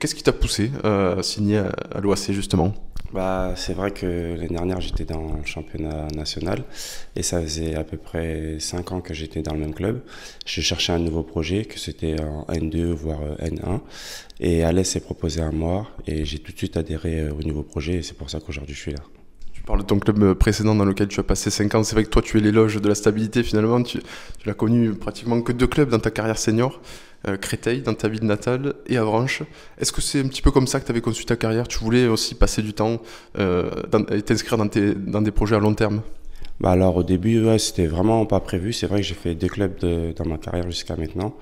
Qu'est-ce qui t'a poussé euh, à signer à, l'OAC justement bah, C'est vrai que l'année dernière j'étais dans le championnat national et ça faisait à peu près 5 ans que j'étais dans le même club. J'ai cherchais un nouveau projet, que c'était en N2 voire euh, N1 et Alès s'est proposé à moi et j'ai tout de suite adhéré euh, au nouveau projet et c'est pour ça qu'aujourd'hui je suis là parles de ton club euh, précédent dans lequel tu as passé 5 ans. C'est vrai que toi, tu es l'éloge de la stabilité finalement. Tu, tu l'as connu pratiquement que deux clubs dans ta carrière senior. Euh, Créteil, dans ta ville natale, et Avranches. Est-ce que c'est un petit peu comme ça que tu avais conçu ta carrière Tu voulais aussi passer du temps euh, et t'inscrire dans, dans, des projets à long terme bah alors au début, ouais, c'était vraiment pas prévu. C'est vrai que j'ai fait deux clubs dans ma carrière jusqu'à maintenant.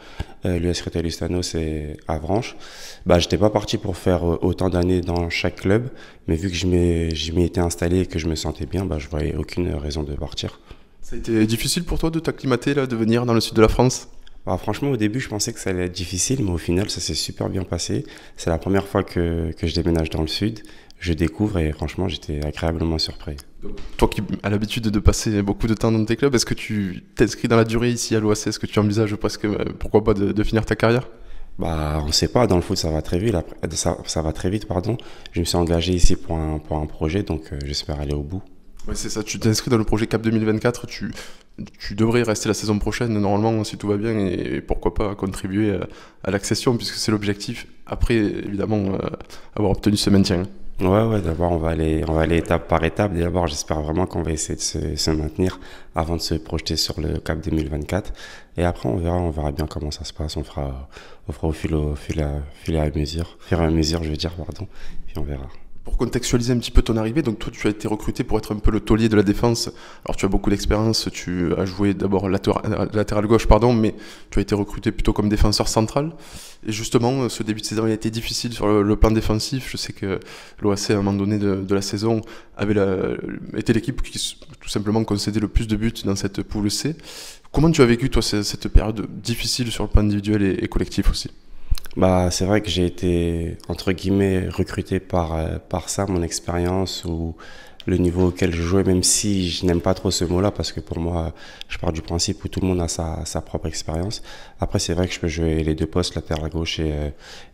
Euh, L'US Retail et Avranches. Bah, j'étais pas parti pour faire euh, autant d'années dans chaque club, mais vu que je m'y étais installé et que je me sentais bien, bah, je voyais aucune raison de partir. Ça a été difficile pour toi de t'acclimater, là, de venir dans le sud de la France bah, franchement, au début, je pensais que ça allait être difficile, mais au final, ça s'est super bien passé. C'est la première fois que, que je déménage dans le sud. Je découvre et franchement, j'étais agréablement surpris toi qui as l'habitude de passer beaucoup de temps dans tes clubs, est-ce que tu t'inscris dans la durée ici à l'OAC Est-ce que tu envisages presque, euh, pourquoi pas, de, finir ta carrière bah, on ne sait pas. Dans le foot, ça va très vite. ça, va très vite, pardon. Je me suis engagé ici pour un, un projet, donc euh, j'espère aller au bout. Ouais, c'est ça. Tu t'inscris dans le projet Cap 2024. Tu, devrais rester la saison prochaine, normalement, si tout va bien, et, pourquoi pas contribuer à, l'accession, puisque c'est l'objectif. Après, évidemment, euh, avoir obtenu ce maintien. Ouais, ouais, d'abord, on va aller, on va aller étape par étape. D'abord, j'espère vraiment qu'on va essayer de se, maintenir avant de se projeter sur le cap 2024. Et après, on verra, on verra bien comment ça se passe. On fera, on fera au fil, au fil à, fil à mesure, et à mesure, je veux dire, pardon. Puis on verra pour contextualiser un petit peu ton arrivée, donc toi tu as été recruté pour être un peu le taulier de la défense. Alors tu as beaucoup d'expérience, tu as joué d'abord latéral gauche, pardon, mais tu as été recruté plutôt comme défenseur central. Et justement, ce début de saison il a été difficile sur le, plan défensif. Je sais que l'OAC à un moment donné de, la saison avait la, était l'équipe qui tout simplement concédait le plus de buts dans cette poule C. Comment tu as vécu toi cette, période difficile sur le plan individuel et collectif aussi bah, c'est vrai que j'ai été, entre guillemets, recruté par, euh, par ça, mon expérience ou le niveau auquel je jouais, même si je n'aime pas trop ce mot-là, parce que pour moi, je pars du principe où tout le monde a sa, sa propre expérience. Après, c'est vrai que je peux jouer les deux postes, latéral gauche et, gauche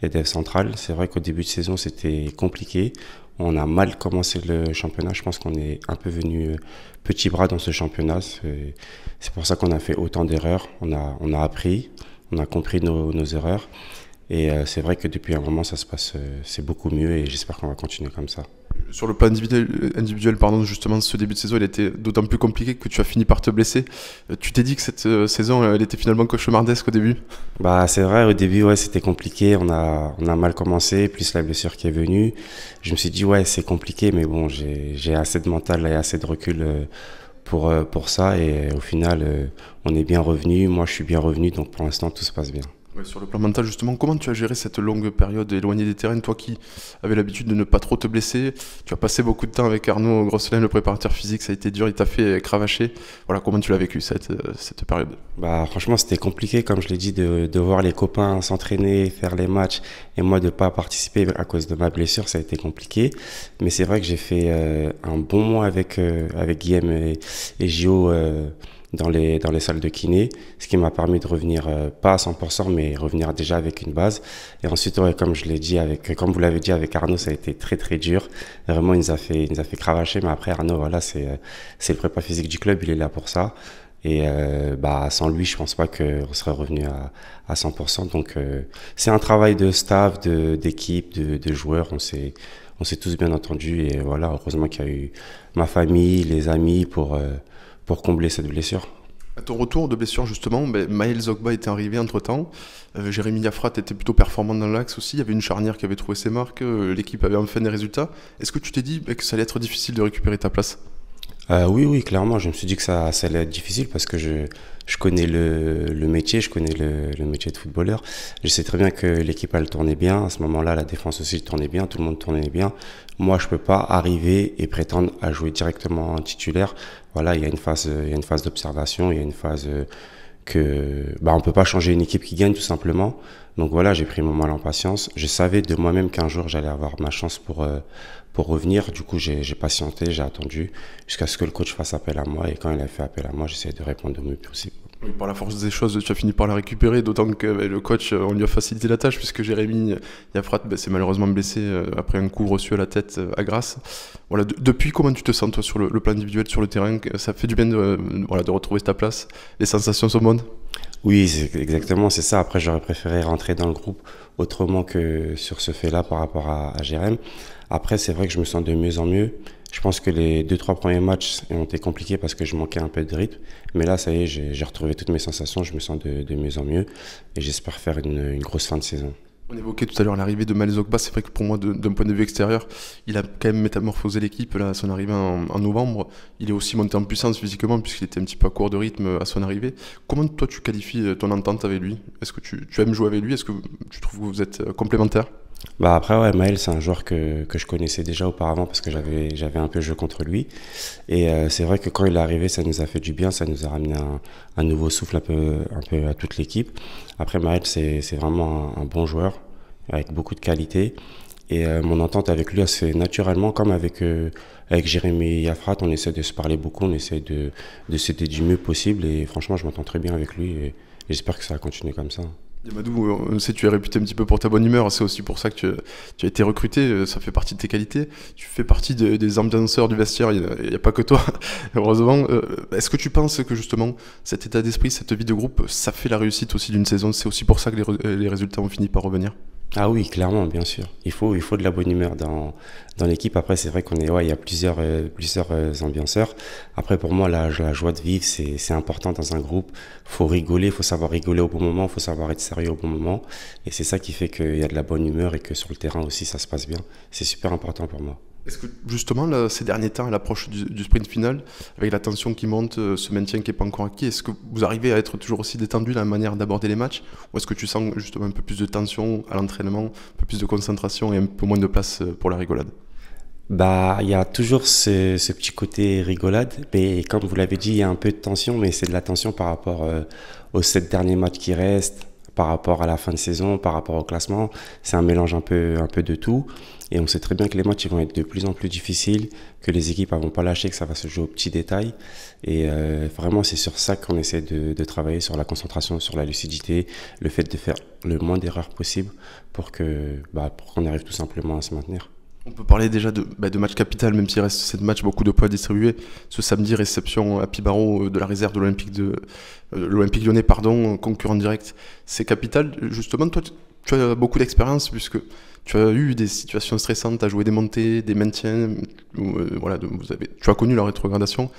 et dev central. C'est vrai qu'au début de saison, c'était compliqué. On a mal commencé le championnat. Je pense qu'on est un peu venu euh, petit bras dans ce championnat. C'est pour ça qu'on a fait autant d'erreurs. On a, on a appris, on a compris nos, nos erreurs. Et euh, c'est vrai que depuis un moment, ça se passe, euh, c'est beaucoup mieux et j'espère qu'on va continuer comme ça. Sur le plan individuel, pardon, justement, ce début de saison, il était d'autant plus compliqué que tu as fini par te blesser. Euh, tu t'es dit que cette saison, elle était finalement cauchemardesque au début Bah, c'est vrai, au début, ouais, c'était compliqué. On a, on a mal commencé, plus la blessure qui est venue. Je me suis dit, ouais, c'est compliqué, mais bon, j'ai assez de mental et assez de recul pour, pour ça. Et au final, on est bien revenu. Moi, je suis bien revenu, donc pour l'instant, tout se passe bien sur le plan mental, justement, comment tu as géré cette longue période éloignée des terrains Toi qui avais l'habitude de ne pas trop te blesser, tu as passé beaucoup de temps avec Arnaud Grosselin, le préparateur physique, ça a été dur, il t'a fait cravacher. Voilà, comment tu l'as vécu cette, euh, cette période bah, Franchement, c'était compliqué, comme je l'ai dit, de, voir les copains s'entraîner, faire les matchs, et moi de ne pas participer à cause de ma blessure, ça a été compliqué. Mais c'est vrai que j'ai fait euh, un bon mois avec, euh, avec Guillaume et, et Gio dans les, dans les salles de kiné, ce qui m'a permis de revenir, euh, pas à 100%, mais revenir déjà avec une base. Et ensuite, comme je l'ai dit, avec, comme vous l'avez dit avec Arnaud, ça a été très très dur. Vraiment, il nous a fait, nous a fait cravacher, mais après, Arnaud, voilà, c'est, euh, c'est le prépa physique du club, il est là pour ça. Et euh, bah, sans lui, je pense pas qu'on serait revenu à, à 100%. Donc, euh, c'est un travail de staff, de, d'équipe, de, de joueurs. On s'est, on s'est tous bien entendu Et voilà, heureusement qu'il y a eu ma famille, les amis pour. Euh, pour combler cette blessure. À ton retour de blessure, justement, ben, Maël Zogba était arrivé entre-temps. Euh, Jérémy Yafrat était plutôt performant dans l'axe aussi. Il y avait une charnière qui avait trouvé ses marques. Euh, l'équipe avait enfin des résultats. Est-ce que tu t'es dit ben, que ça allait être difficile de récupérer ta place euh, Oui, oui, clairement. Je me suis dit que ça, ça allait être difficile parce que je, je connais le, le métier, je connais le, le, métier de footballeur. Je sais très bien que l'équipe, elle tournait bien. À ce moment-là, la défense aussi tournait bien, tout le monde tournait bien. Moi, je peux pas arriver et prétendre à jouer directement en titulaire. Voilà, il y a une phase, il y a une phase d'observation, il y a une phase euh, que bah, on peut pas changer une équipe qui gagne tout simplement. Donc voilà, j'ai pris mon mal en patience. Je savais de moi-même qu'un jour j'allais avoir ma chance pour euh, pour revenir. Du coup, j'ai patienté, j'ai attendu jusqu'à ce que le coach fasse appel à moi. Et quand il a fait appel à moi, j'essayais de répondre au mieux possible. Oui, par la force des choses, tu as fini par la récupérer, d'autant que ben, le coach, euh, on lui a facilité la tâche, puisque Jérémy Yafrat bah, ben, s'est malheureusement blessé euh, après un coup reçu à la tête euh, à Grasse. Voilà, depuis, comment tu te sens, toi, sur le, plan individuel, sur le terrain Ça fait du bien de, voilà, de retrouver ta place Les sensations sont bonnes Oui, exactement, c'est ça. Après, j'aurais préféré rentrer dans le groupe autrement que sur ce fait-là par rapport à, à Jérémy. Après, c'est vrai que je me sens de mieux en mieux. Je pense que les deux, trois premiers matchs ont été compliqués parce que je manquais un peu de rythme. Mais là, ça y est, j'ai retrouvé toutes mes sensations. Je me sens de, mieux en mieux. Et j'espère faire une, grosse fin de saison. On évoquait tout à l'heure l'arrivée de Malzogba. C'est vrai que pour moi, d'un point de vue extérieur, il a quand même métamorphosé l'équipe. Là, à son arrivée en, novembre, il est aussi monté en puissance physiquement puisqu'il était un petit peu à court de rythme à son arrivée. Comment toi tu qualifies ton entente avec lui Est-ce que tu aimes jouer avec lui Est-ce que tu trouves que vous êtes euh, complémentaires bah après, ouais, Maël, c'est un joueur que, que, je connaissais déjà auparavant parce que j'avais, j'avais un peu joué contre lui. Et euh, c'est vrai que quand il est arrivé, ça nous a fait du bien, ça nous a ramené un, un nouveau souffle un peu, un peu à toute l'équipe. Après, Maël, c'est, vraiment un, bon joueur avec beaucoup de qualité. Et euh, mon entente avec lui, c'est fait naturellement, comme avec, euh, avec Jérémy Yafrat, on essaie de se parler beaucoup, on essaie de, de s'aider du mieux possible. Et franchement, je m'entends très bien avec lui et j'espère que ça va continuer comme ça. Yamadou, euh, on sait tu es réputé un petit peu pour ta bonne humeur, c'est aussi pour ça que tu, as été recruté, euh, ça fait partie de tes qualités. Tu fais partie des ambianceurs du vestiaire, il n'y a, pas que toi, heureusement. Euh, est-ce que tu penses que justement cet état d'esprit, cette vie de groupe, ça fait la réussite aussi d'une saison C'est aussi pour ça que les résultats ont fini par revenir ah oui, clairement, bien sûr. Il faut, il faut de la bonne humeur dans, dans l'équipe. Après, c'est vrai qu'on est, ouais, il y a plusieurs, euh, plusieurs euh, ambianceurs. Après, pour moi, la, la joie de vivre, c'est, c'est important dans un groupe. Faut rigoler, faut savoir rigoler au bon moment, faut savoir être sérieux au bon moment. Et c'est ça qui fait qu'il y a de la bonne humeur et que sur le terrain aussi, ça se passe bien. C'est super important pour moi. Est-ce que justement, là, ces derniers temps, à l'approche du, sprint final, avec la tension qui monte, euh, ce maintien qui n'est pas encore acquis, est-ce que vous arrivez à être toujours aussi détendu dans la manière d'aborder les matchs Ou est-ce que tu sens justement un peu plus de tension à l'entraînement, un peu plus de concentration et un peu moins de place euh, pour la rigolade bah, il y a toujours ce, petit côté rigolade, mais comme vous l'avez dit, il y a un peu de tension, mais c'est de la tension par rapport euh, aux sept derniers matchs qui restent, par rapport à la fin de saison, par rapport au classement. C'est un mélange un peu, un peu de tout. Et on sait très bien que les matchs vont être de plus en plus difficiles, que les équipes ne vont pas lâcher, que ça va se jouer aux petits détails. Et euh, vraiment, c'est sur ça qu'on essaie de, travailler, sur la concentration, sur la lucidité, le fait de faire le moins d'erreurs possible pour bah, qu'on arrive tout simplement à se maintenir. On peut parler déjà de, bah, de match capital, même s'il reste 7 matchs, beaucoup de poids distribués. Ce samedi, réception à Pibaro euh, de la réserve de l'Olympique de euh, l'Olympique lyonnais, pardon, concurrent direct. C'est capital. Justement, toi, tu as beaucoup d'expérience puisque tu as eu des situations stressantes, tu as joué des montées, des maintiens. Euh, voilà, vous avez, tu as connu la rétrogradation.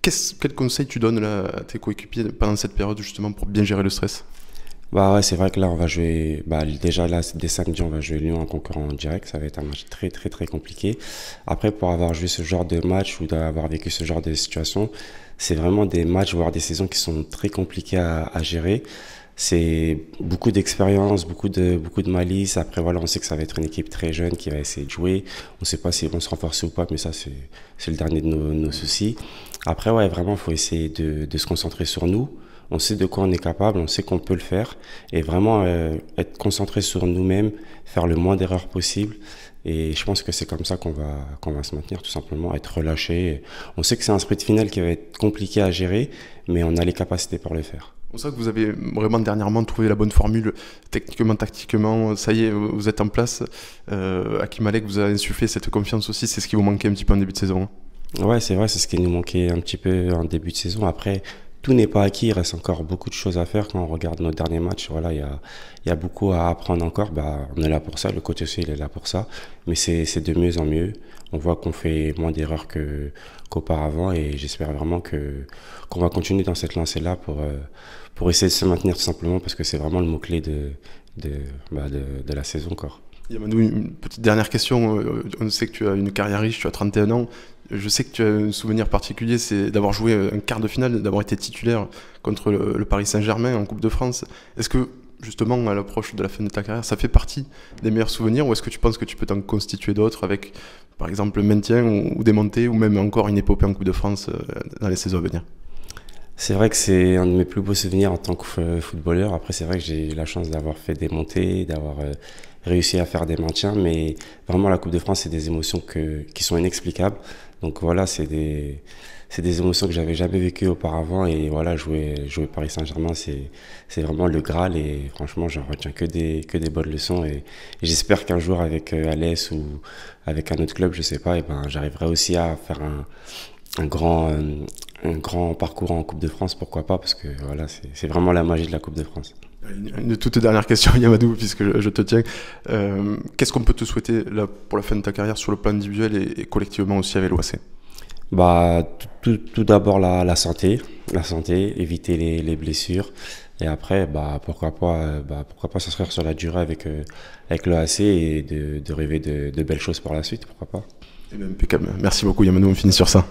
quel conseil tu donnes à tes coéquipiers pendant cette période justement pour bien gérer le stress bah ouais, c'est vrai que là, on va jouer. Bah, déjà là, dès samedi, on va jouer Lyon en concurrent en direct. Ça va être un match très, très, très compliqué. Après, pour avoir joué ce genre de match ou d'avoir vécu ce genre de situation, c'est vraiment des matchs, voire des saisons qui sont très compliquées à, gérer. C'est beaucoup d'expérience, beaucoup de, beaucoup de malice. Après, voilà, on sait que ça va être une équipe très jeune qui va essayer de jouer. On sait pas si vont se renforcer ou pas, mais ça, c'est le dernier de nos, nos soucis. Après, ouais, vraiment, faut essayer de, de se concentrer sur nous on sait de quoi on est capable, on sait qu'on peut le faire, et vraiment euh, être concentré sur nous-mêmes, faire le moins d'erreurs possible. Et je pense que c'est comme ça qu'on va, qu'on va se maintenir, tout simplement, être relâché. On sait que c'est un sprint final qui va être compliqué à gérer, mais on a les capacités pour le faire. On ça que vous avez vraiment dernièrement trouvé la bonne formule, techniquement, tactiquement, ça y est, vous êtes en place. Euh, Hakim Alek vous avez insufflé cette confiance aussi, c'est ce qui vous manquait un petit peu en début de saison. Hein. Ouais, c'est vrai, c'est ce qui nous manquait un petit peu en début de saison. Après, tout n'est pas acquis. Il reste encore beaucoup de choses à faire quand on regarde nos derniers matchs. Voilà, il y a, beaucoup à apprendre encore. Bah, on est là pour ça. Le coach aussi, il est là pour ça. Mais c'est de mieux en mieux. On voit qu'on fait moins d'erreurs qu'auparavant et j'espère vraiment que qu'on va continuer dans cette lancée-là pour euh, pour essayer de se maintenir tout simplement parce que c'est vraiment le mot clé de bah, de, de la saison encore une petite dernière question. Euh, on sait que tu as une carrière riche, tu as 31 ans. Je sais que tu as un souvenir particulier, c'est d'avoir joué un quart de finale, d'avoir été titulaire contre le, Paris Saint-Germain en Coupe de France. Est-ce que, justement, à l'approche de la fin de ta carrière, ça fait partie des meilleurs souvenirs ou est-ce que tu penses que tu peux t'en constituer d'autres avec, par exemple, le maintien ou, ou des montées ou même encore une épopée en Coupe de France euh, dans les saisons à venir c'est vrai que c'est un de mes plus beaux souvenirs en tant que footballeur. Après, c'est vrai que j'ai eu la chance d'avoir fait des montées, d'avoir euh, réussi à faire des maintiens, mais vraiment la Coupe de France, c'est des émotions que, qui sont inexplicables. Donc voilà, c'est des, des émotions que j'avais jamais vécues auparavant. Et voilà, jouer, jouer Paris Saint-Germain, c'est vraiment le Graal. Et franchement, j'en retiens que des, que des bonnes leçons. Et, j'espère qu'un jour, avec euh, Alès ou avec un autre club, je sais pas, et eh ben, j'arriverai aussi à faire un, un grand, euh, un grand parcours en Coupe de France, pourquoi pas, parce que voilà, c'est vraiment la magie de la Coupe de France. Une toute dernière question, Yamadou, puisque je, te tiens. Euh, qu'est-ce qu'on peut te souhaiter pour la fin de ta carrière sur le plan individuel et, collectivement aussi avec l'OAC bah, Tout, d'abord la, santé, la santé, éviter les, blessures. Et après, bah, pourquoi pas, euh, bah, pourquoi pas s'inscrire sur la durée avec, euh, avec l'OAC et de, rêver de, belles choses pour la suite, pourquoi pas. Eh ben, Merci beaucoup, Yamadou, on finit sur ça.